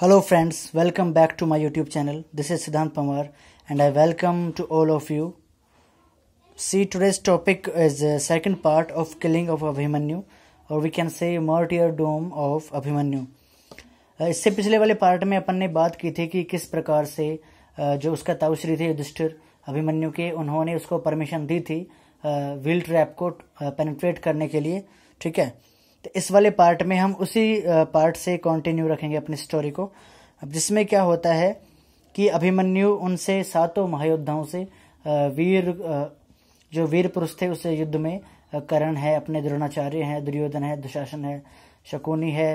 hello friends welcome back to my YouTube channel this is Siddhant Panwar and I welcome to all of you see today's topic is second part of killing of Abhimanyu और we can say मोर्टियर dome of Abhimanyu इससे पिछले वाले part में अपन ने बात की थी कि किस प्रकार से uh, जो उसका ताउश्री थे युधिष्ठिर अभिमन्यु के उन्होंने उसको परमिशन दी थी व्हील uh, ट्रैप को पेनिट्रेट uh, करने के लिए ठीक है तो इस वाले पार्ट में हम उसी पार्ट से कंटिन्यू रखेंगे अपनी स्टोरी को अब जिसमें क्या होता है कि अभिमन्यु उनसे सातों महायोद्धाओं से वीर जो वीर पुरुष थे उस युद्ध में करण है अपने द्रोणाचार्य हैं दुर्योधन है दुशासन है शकुनी है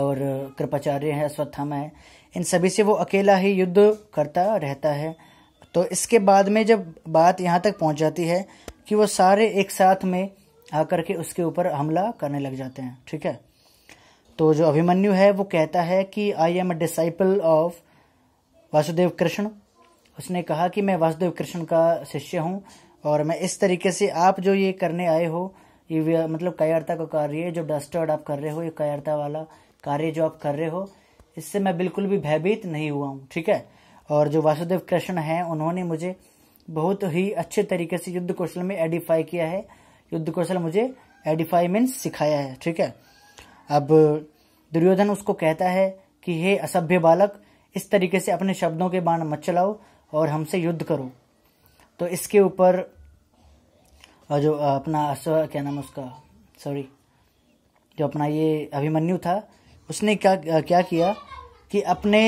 और कृपाचार्य है अश्वत्थामा है इन सभी से वो अकेला ही युद्ध करता रहता है तो इसके बाद में जब बात यहाँ तक पहुँच जाती है कि वो सारे एक साथ में आकर के उसके ऊपर हमला करने लग जाते हैं ठीक है तो जो अभिमन्यु है वो कहता है कि I am a disciple of Vasudev Krishna उसने कहा कि मैं वासुदेव कृष्ण का शिष्य हूँ और मैं इस तरीके से आप जो ये करने आए हो ये मतलब कायरता का कार्य जो डस्टर्ड आप कर रहे हो ये कायरता वाला कार्य जो आप कर रहे हो इससे मैं बिल्कुल भी भयभीत नहीं हुआ हूँ ठीक है और जो वासुदेव कृष्ण हैं उन्होंने मुझे बहुत ही अच्छे तरीके से युद्ध कौशल में एडिफाई किया है युद्ध कौशल मुझे एडिफाई मीन्स सिखाया है ठीक है अब दुर्योधन उसको कहता है कि हे असभ्य बालक इस तरीके से अपने शब्दों के बाण मत चलाओ और हमसे युद्ध करो तो इसके ऊपर जो अपना क्या नाम उसका सॉरी जो अपना ये अभिमन्यु था उसने क्या क्या किया कि अपने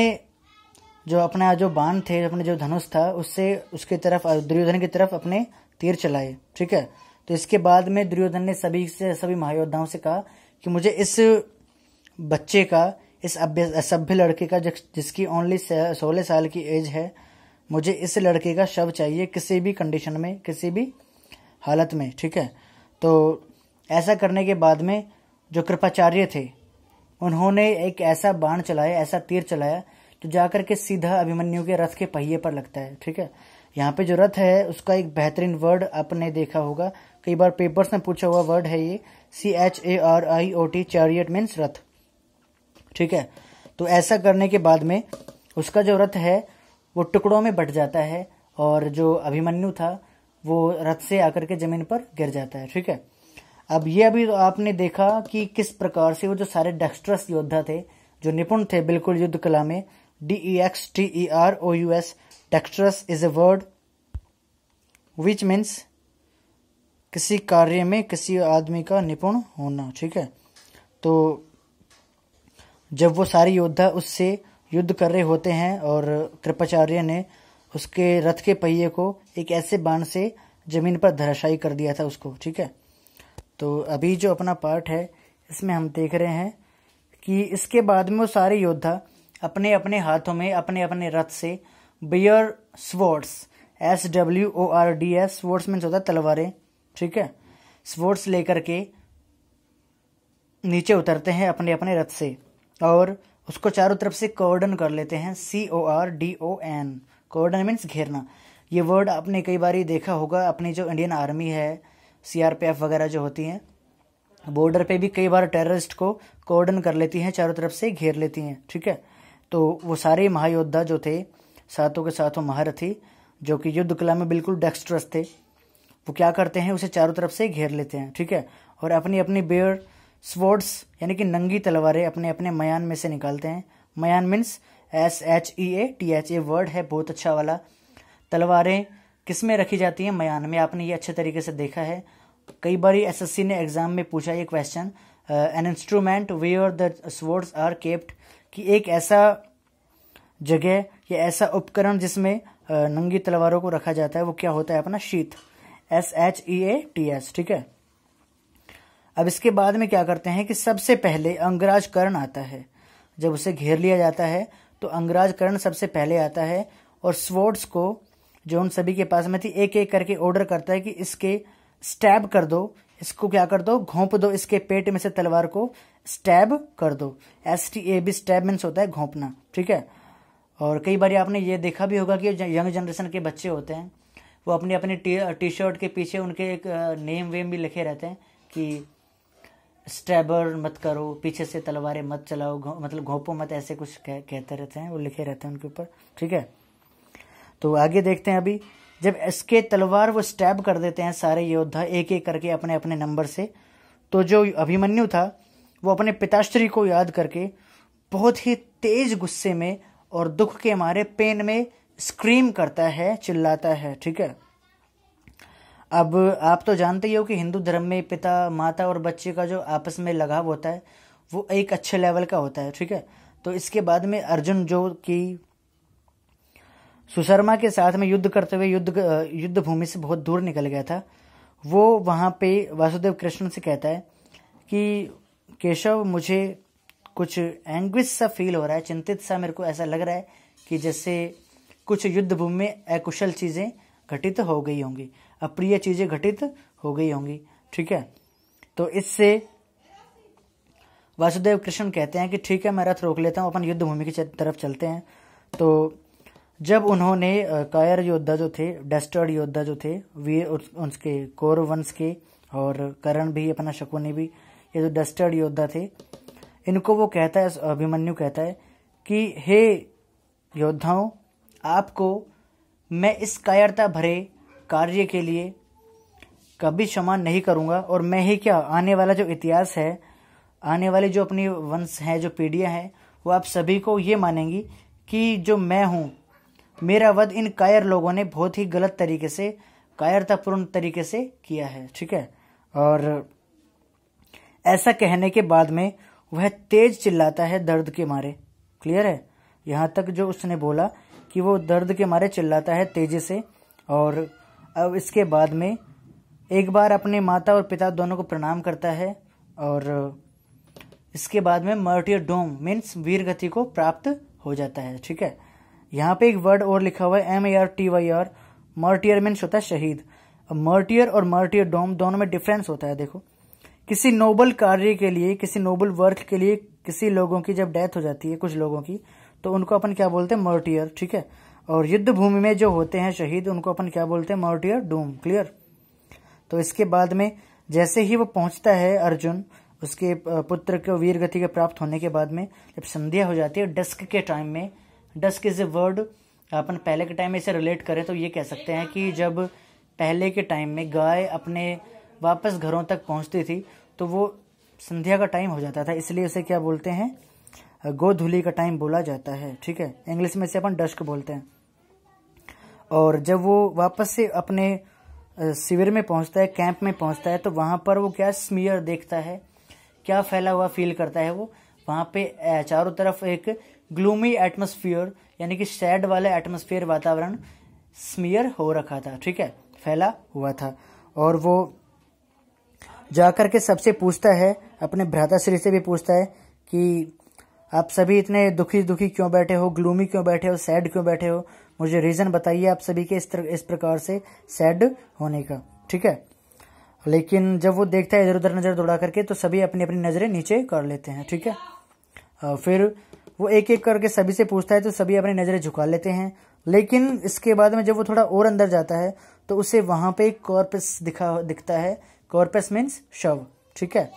जो अपना जो बाण थे अपने जो धनुष था उससे उसके तरफ दुर्योधन की तरफ अपने तीर चलाए ठीक है तो इसके बाद में दुर्योधन ने सभी से सभी महायोद्धाओं से कहा कि मुझे इस बच्चे का इस असभ्य लड़के का जिसकी ओनली सोलह साल की एज है मुझे इस लड़के का शव चाहिए किसी भी कंडीशन में किसी भी हालत में ठीक है तो ऐसा करने के बाद में जो कृपाचार्य थे उन्होंने एक ऐसा बाण चलाया ऐसा तीर चलाया तो जाकर के सीधा अभिमन्यु के रथ के पहिए पर लगता है ठीक है यहाँ पे जो रथ है उसका एक बेहतरीन वर्ड आपने देखा होगा कई बार पेपर्स में पूछा हुआ वर्ड है ये C H A R I O T chariot means रथ ठीक है तो ऐसा करने के बाद में उसका जो रथ है वो टुकड़ों में बट जाता है और जो अभिमन्यु था वो रथ से आकर के ज़मीन पर गिर जाता है ठीक है अब ये अभी तो आपने देखा कि किस प्रकार से वो जो सारे डेक्स्ट्रस योद्धा थे जो निपुण थे बिल्कुल युद्ध कला में D E X T E R O U S dextrous is a word which means किसी कार्य में किसी आदमी का निपुण होना ठीक है तो जब वो सारे योद्धा उससे युद्ध कर रहे होते हैं और कृपाचार्य ने उसके रथ के पहिए को एक ऐसे बाण से जमीन पर धराशायी कर दिया था उसको ठीक है तो अभी जो अपना पार्ट है इसमें हम देख रहे हैं कि इसके बाद में वो सारे योद्धा अपने अपने हाथों में अपने अपने रथ से bear swords S W O R D S swords means होता है तलवारें ठीक है स्पोर्ट्स लेकर के नीचे उतरते हैं अपने अपने रथ से और उसको चारों तरफ से कॉर्डन कर लेते हैं C O R D O N cordon means घेरना ये वर्ड आपने कई बार देखा होगा अपनी जो इंडियन आर्मी है सीआरपीएफ वगैरह जो होती हैं बॉर्डर पे भी कई बार टेररिस्ट को कॉर्डन कर लेती हैं चारों तरफ से घेर लेती हैं ठीक है तो वो सारे महायोद्धा जो थे सातों के साथों महारथी जो कि युद्ध कला में बिल्कुल डेक्स्ट्रस थे वो क्या करते हैं उसे चारों तरफ से घेर लेते हैं ठीक है और अपनी अपनी बेयर स्वॉर्ड्स यानी कि नंगी तलवारें अपने अपने मयान में से निकालते हैं मयान means S H E A T H a word है बहुत अच्छा वाला तलवारें किस में रखी जाती हैं मयान में आपने ये अच्छे तरीके से देखा है कई बार एस सी ने एग्जाम में पूछा ये क्वेश्चन एन इंस्ट्रूमेंट वे और द स्वर्ड्स आर केप्ड कि एक ऐसा जगह या ऐसा उपकरण जिसमें uh, नंगी तलवारों को रखा जाता है वो क्या होता है अपना sheath S H E A T S ठीक है अब इसके बाद में क्या करते हैं कि सबसे पहले अंगराज कर्ण आता है जब उसे घेर लिया जाता है तो अंगराज कर्ण सबसे पहले आता है और स्वर्ड्स को जो उन सभी के पास में थी एक एक करके ऑर्डर करता है कि इसके स्टैब कर दो इसको क्या कर दो घोंप दो इसके पेट में से तलवार को स्टैब कर दो S T A B stab means होता है घोंपना ठीक है और कई बार आपने ये देखा भी होगा कि यंग जनरेशन के बच्चे होते हैं वो अपने अपने टी टी शर्ट के पीछे उनके एक नेम वेम भी लिखे रहते हैं कि स्ट्रैबर मत करो पीछे से तलवारें मत चलाओ गो, मतलब घोपो मत ऐसे कुछ कह, कहते रहते हैं वो लिखे रहते हैं उनके ऊपर ठीक है तो आगे देखते हैं अभी जब इसके तलवार वो स्टैब कर देते हैं सारे योद्धा एक एक करके अपने अपने नंबर से तो जो अभिमन्यु था वो अपने पिताश्री को याद करके बहुत ही तेज गुस्से में और दुख के मारे पेन में स्क्रीम करता है चिल्लाता है ठीक है अब आप तो जानते ही हो कि हिंदू धर्म में पिता माता और बच्चे का जो आपस में लगाव होता है वो एक अच्छे लेवल का होता है ठीक है तो इसके बाद में अर्जुन जो कि सुशर्मा के साथ में युद्ध करते हुए युद्ध युद्ध भूमि से बहुत दूर निकल गया था वो वहाँ पे वासुदेव कृष्ण से कहता है कि केशव मुझे कुछ एंग्विश सा फील हो रहा है चिंतित सा मेरे को ऐसा लग रहा है कि जैसे कुछ युद्ध भूमि में अकुशल चीज़ें घटित हो गई होंगी अप्रिय चीज़ें घटित हो गई होंगी ठीक है तो इससे वासुदेव कृष्ण कहते हैं कि ठीक है मैं रथ रोक लेता हूँ अपन युद्ध भूमि की तरफ चलते हैं तो जब उन्होंने कायर योद्धा जो थे डस्टर्ड योद्धा जो थे वीर उनके कौर वंश के और करण भी अपना शकुनी भी ये जो डस्टर्ड योद्धा थे इनको वो कहता है अभिमन्यु कहता है कि हे योद्धाओं आपको मैं इस कायरता भरे कार्य के लिए कभी क्षमा नहीं करूंगा और मैं ही क्या आने वाला जो इतिहास है आने वाले जो अपनी वंश हैं जो पीढ़ियाँ हैं वो आप सभी को ये मानेंगी कि जो मैं हूँ मेरा वध इन कायर लोगों ने बहुत ही गलत तरीके से कायरतापूर्ण तरीके से किया है ठीक है और ऐसा कहने के बाद में वह तेज चिल्लाता है दर्द के मारे क्लियर है यहां तक जो उसने बोला कि वो दर्द के मारे चिल्लाता है तेजी से और अब इसके बाद में एक बार अपने माता और पिता दोनों को प्रणाम करता है और इसके बाद में डोम मीन्स वीर गति को प्राप्त हो जाता है ठीक है यहाँ पे एक वर्ड और लिखा हुआ है M A R T Y R martyr means होता है शहीद मर्टियर और मर्टियर डोम दोनों में डिफरेंस होता है देखो किसी नोबल कार्य के लिए किसी नोबल वर्क के लिए किसी लोगों की जब डेथ हो जाती है कुछ लोगों की तो उनको अपन क्या बोलते हैं मर्टियर ठीक है और युद्ध भूमि में जो होते हैं शहीद उनको अपन क्या बोलते हैं मर्टियर डूम क्लियर तो इसके बाद में जैसे ही वो पहुंचता है अर्जुन उसके पुत्र को वीर गति के प्राप्त होने के बाद में जब संध्या हो जाती है डस्क के टाइम में डस्क इज ए वर्ड अपन पहले के टाइम में इसे रिलेट करें तो ये कह सकते हैं कि जब पहले के टाइम में गाय अपने वापस घरों तक पहुंचती थी तो वो संध्या का टाइम हो जाता था इसलिए उसे क्या बोलते हैं गोधुली का टाइम बोला जाता है ठीक है इंग्लिश में से अपन डस्क बोलते हैं और जब वो वापस से अपने शिविर में पहुंचता है कैंप में पहुंचता है तो वहां पर वो क्या स्मियर देखता है क्या फैला हुआ फील करता है वो वहां पे चारों तरफ एक ग्लूमी एटमोसफियर यानी कि सैड वाला एटमोसफियर वातावरण स्मियर हो रखा था ठीक है फैला हुआ था और वो जाकर के सबसे पूछता है अपने भ्राता श्री से भी पूछता है कि आप सभी इतने दुखी दुखी क्यों बैठे हो ग्लूमी क्यों बैठे हो सैड क्यों बैठे हो मुझे रीज़न बताइए आप सभी के इस तर, इस प्रकार से सैड होने का ठीक है लेकिन जब वो देखता है इधर उधर नज़र दौड़ा करके तो सभी अपनी अपनी नज़रें नीचे कर लेते हैं ठीक है फिर वो एक एक करके सभी से पूछता है तो सभी अपनी नज़रें झुका लेते हैं लेकिन इसके बाद में जब वो थोड़ा और अंदर जाता है तो उसे वहां पे एक कॉर्पस दिखा दिखता है कॉर्पस मीन्स शव ठीक है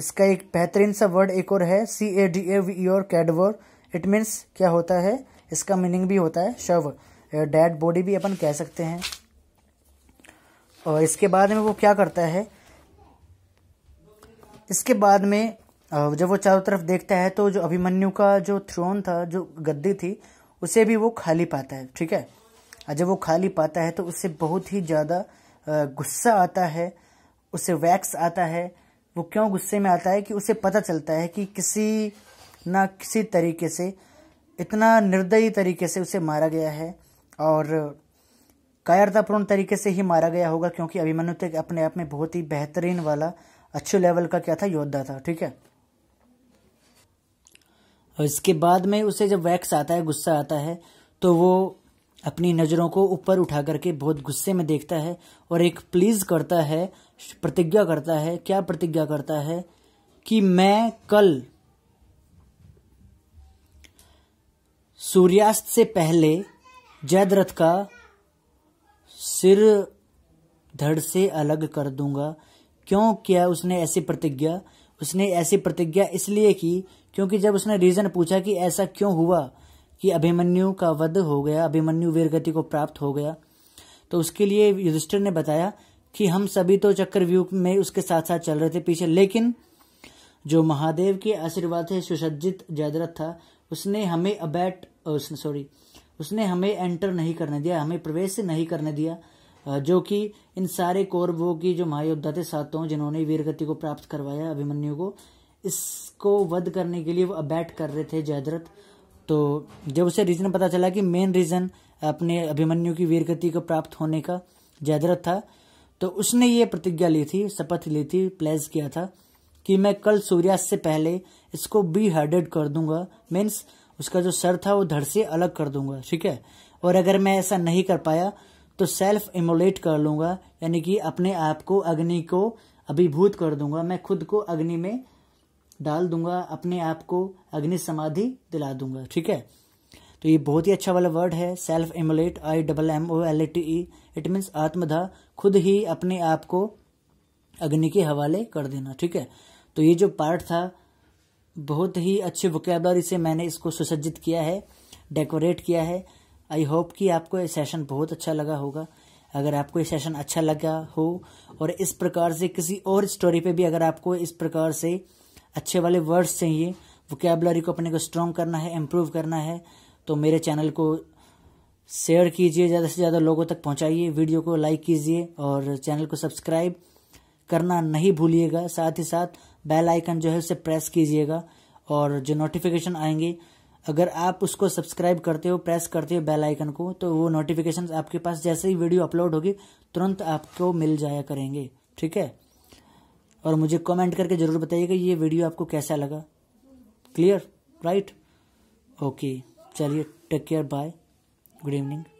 इसका एक बेहतरीन सा वर्ड एक और है C A D A V और कैडवर इट मीन्स क्या होता है इसका मीनिंग भी होता है शव डेड बॉडी भी अपन कह सकते हैं और इसके बाद में वो क्या करता है इसके बाद में जब वो चारों तरफ देखता है तो जो अभिमन्यु का जो थ्रोन था जो गद्दी थी उसे भी वो खाली पाता है ठीक है जब वो खाली पाता है तो उससे बहुत ही ज़्यादा गुस्सा आता है उसे वैक्स आता है वो क्यों गुस्से में आता है कि उसे पता चलता है कि किसी ना किसी तरीके से इतना निर्दयी तरीके से उसे मारा गया है और कायरतापूर्ण तरीके से ही मारा गया होगा क्योंकि अभिमन्यु तक तो अपने आप में बहुत ही बेहतरीन वाला अच्छे लेवल का क्या था योद्धा था ठीक है और इसके बाद में उसे जब वैक्स आता है गुस्सा आता है तो वो अपनी नज़रों को ऊपर उठा करके बहुत गुस्से में देखता है और एक प्लीज़ करता है प्रतिज्ञा करता है क्या प्रतिज्ञा करता है कि मैं कल सूर्यास्त से पहले जयद्रथ का सिर धड़ से अलग कर दूंगा क्यों किया उसने ऐसी प्रतिज्ञा उसने ऐसी प्रतिज्ञा इसलिए की क्योंकि जब उसने रीज़न पूछा कि ऐसा क्यों हुआ कि अभिमन्यु का वध हो गया अभिमन्यु वीरगति को प्राप्त हो गया तो उसके लिए युधिष्ठिर ने बताया कि हम सभी तो चक्रव्यूह में उसके साथ साथ चल रहे थे पीछे लेकिन जो महादेव के आशीर्वाद से सुसज्जित जयद्रथ था उसने हमें अबैट उसने सॉरी उसने हमें एंटर नहीं करने दिया हमें प्रवेश नहीं करने दिया जो कि इन सारे कौरवों की जो महायोद्धा थे सातों जिन्होंने वीरगति को प्राप्त करवाया अभिमन्यु को इसको वध करने के लिए वो अबैट कर रहे थे जयद्रथ तो जब उसे रीज़न पता चला कि मेन रीज़न अपने अभिमन्यु की वीरगति को प्राप्त होने का जयद्रथ था तो उसने ये प्रतिज्ञा ली थी शपथ ली थी प्लेज किया था कि मैं कल सूर्यास्त से पहले इसको बी हार्डेड कर दूंगा मीन्स उसका जो सर था वो धड़ से अलग कर दूंगा ठीक है और अगर मैं ऐसा नहीं कर पाया तो सेल्फ इमोलेट कर लूंगा यानी कि अपने आप को अग्नि को अभिभूत कर दूंगा मैं खुद को अग्नि में डाल दूंगा अपने आप को अग्नि समाधि दिला दूंगा ठीक है तो ये बहुत ही अच्छा वाला वर्ड है self immolate I double M O L T E it means आत्मधा खुद ही अपने आप को अग्नि के हवाले कर देना ठीक है तो ये जो पार्ट था बहुत ही अच्छे वोकेबलरी से मैंने इसको सुसज्जित किया है डेकोरेट किया है आई होप कि आपको ये सेशन बहुत अच्छा लगा होगा अगर आपको ये सेशन अच्छा लगा हो और इस प्रकार से किसी और स्टोरी पे भी अगर आपको इस प्रकार से अच्छे वाले वर्ड्स चाहिए वोकेबलरी को अपने को स्ट्रॉन्ग करना है इम्प्रूव करना है तो मेरे चैनल को शेयर कीजिए ज़्यादा से ज़्यादा लोगों तक पहुंचाइए वीडियो को लाइक कीजिए और चैनल को सब्सक्राइब करना नहीं भूलिएगा साथ ही साथ बेल आइकन जो है उसे प्रेस कीजिएगा और जो नोटिफिकेशन आएंगे अगर आप उसको सब्सक्राइब करते हो प्रेस करते हो बेल आइकन को तो वो नोटिफिकेशन आपके पास जैसे ही वीडियो अपलोड होगी तुरंत आपको मिल जाया करेंगे ठीक है और मुझे कमेंट करके ज़रूर बताइएगा ये वीडियो आपको कैसा लगा क्लियर राइट ओके चलिए take care bye good evening